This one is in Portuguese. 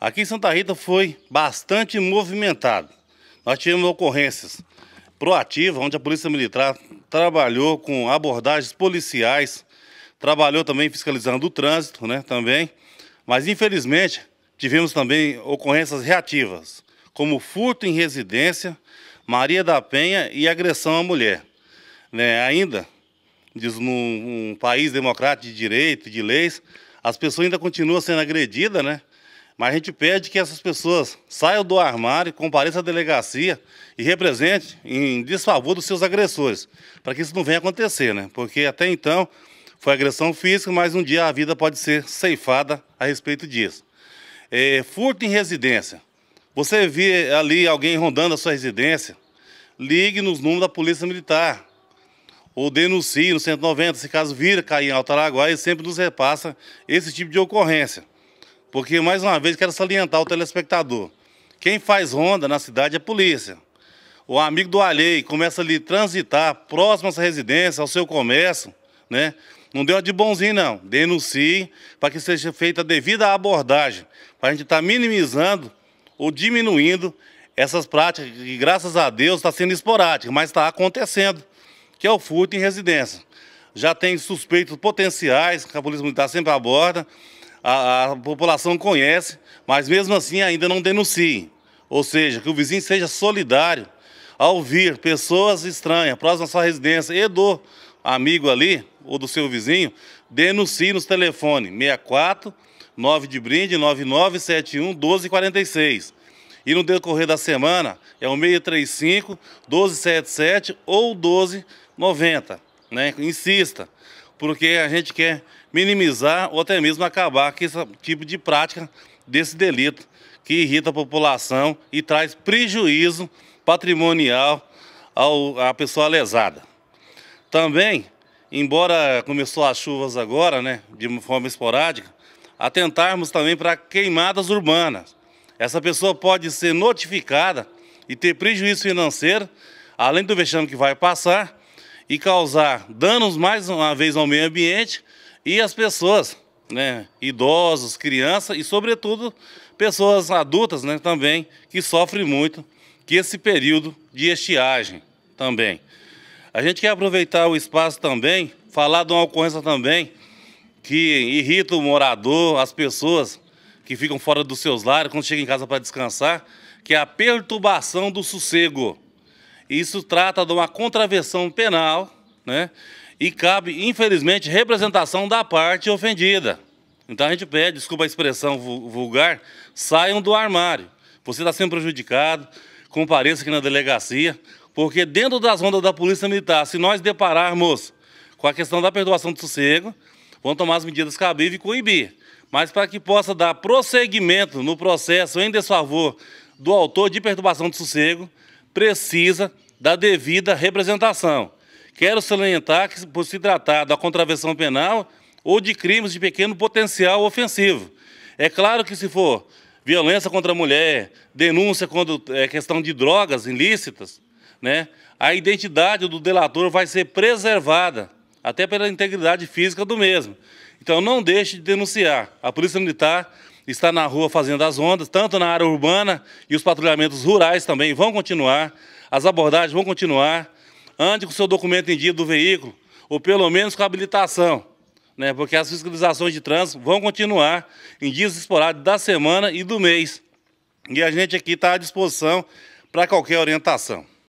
Aqui em Santa Rita foi bastante movimentado. Nós tivemos ocorrências proativas, onde a Polícia Militar trabalhou com abordagens policiais, trabalhou também fiscalizando o trânsito, né, também. Mas, infelizmente, tivemos também ocorrências reativas, como furto em residência, Maria da Penha e agressão à mulher. Né, ainda, diz num um país democrático de direito, de leis, as pessoas ainda continuam sendo agredidas, né? Mas a gente pede que essas pessoas saiam do armário, compareçam à delegacia e represente em desfavor dos seus agressores, para que isso não venha acontecer, né? Porque até então foi agressão física, mas um dia a vida pode ser ceifada a respeito disso. É, furto em residência. Você vê ali alguém rondando a sua residência, ligue nos números da Polícia Militar. Ou denuncie no 190, se caso vira cair em Alto Araguaia, e sempre nos repassa esse tipo de ocorrência. Porque, mais uma vez, quero salientar o telespectador. Quem faz ronda na cidade é a polícia. O amigo do alheio começa ali transitar próximo a essa residência, ao seu comércio, né? Não deu de bonzinho, não. Denuncie para que seja feita a devida abordagem, para a gente estar tá minimizando ou diminuindo essas práticas que, graças a Deus, está sendo esporádica, mas está acontecendo, que é o furto em residência. Já tem suspeitos potenciais, que a Polícia Militar sempre aborda, a, a população conhece, mas mesmo assim ainda não denuncie. Ou seja, que o vizinho seja solidário ao vir pessoas estranhas próximas à sua residência e do amigo ali, ou do seu vizinho, denuncie nos telefones 64 9 de brinde 9971 1246. E no decorrer da semana é o 635 1277 ou 1290, né? Insista porque a gente quer minimizar ou até mesmo acabar com esse tipo de prática desse delito que irrita a população e traz prejuízo patrimonial ao, à pessoa lesada. Também, embora começou as chuvas agora, né, de forma esporádica, atentarmos também para queimadas urbanas. Essa pessoa pode ser notificada e ter prejuízo financeiro, além do vexame que vai passar, e causar danos mais uma vez ao meio ambiente e às pessoas, né? idosos, crianças e, sobretudo, pessoas adultas né, também, que sofrem muito que esse período de estiagem também. A gente quer aproveitar o espaço também, falar de uma ocorrência também que irrita o morador, as pessoas que ficam fora dos seus lares quando chegam em casa para descansar, que é a perturbação do sossego. Isso trata de uma contravenção penal, né? E cabe, infelizmente, representação da parte ofendida. Então a gente pede, desculpa a expressão vulgar, saiam do armário. Você está sendo prejudicado, compareça aqui na delegacia, porque dentro das rondas da Polícia Militar, se nós depararmos com a questão da perdoação do sossego, vão tomar as medidas cabíveis e coibir. Mas para que possa dar prosseguimento no processo em desfavor do autor de perturbação do sossego, precisa da devida representação. Quero salientar que, por se tratar da contravenção penal ou de crimes de pequeno potencial ofensivo. É claro que, se for violência contra a mulher, denúncia quando é questão de drogas ilícitas, né, a identidade do delator vai ser preservada, até pela integridade física do mesmo. Então, não deixe de denunciar. A Polícia Militar está na rua fazendo as ondas tanto na área urbana e os patrulhamentos rurais também vão continuar, as abordagens vão continuar. Ande com o seu documento em dia do veículo, ou pelo menos com a habilitação, né? porque as fiscalizações de trânsito vão continuar em dias esporádicos da semana e do mês. E a gente aqui está à disposição para qualquer orientação.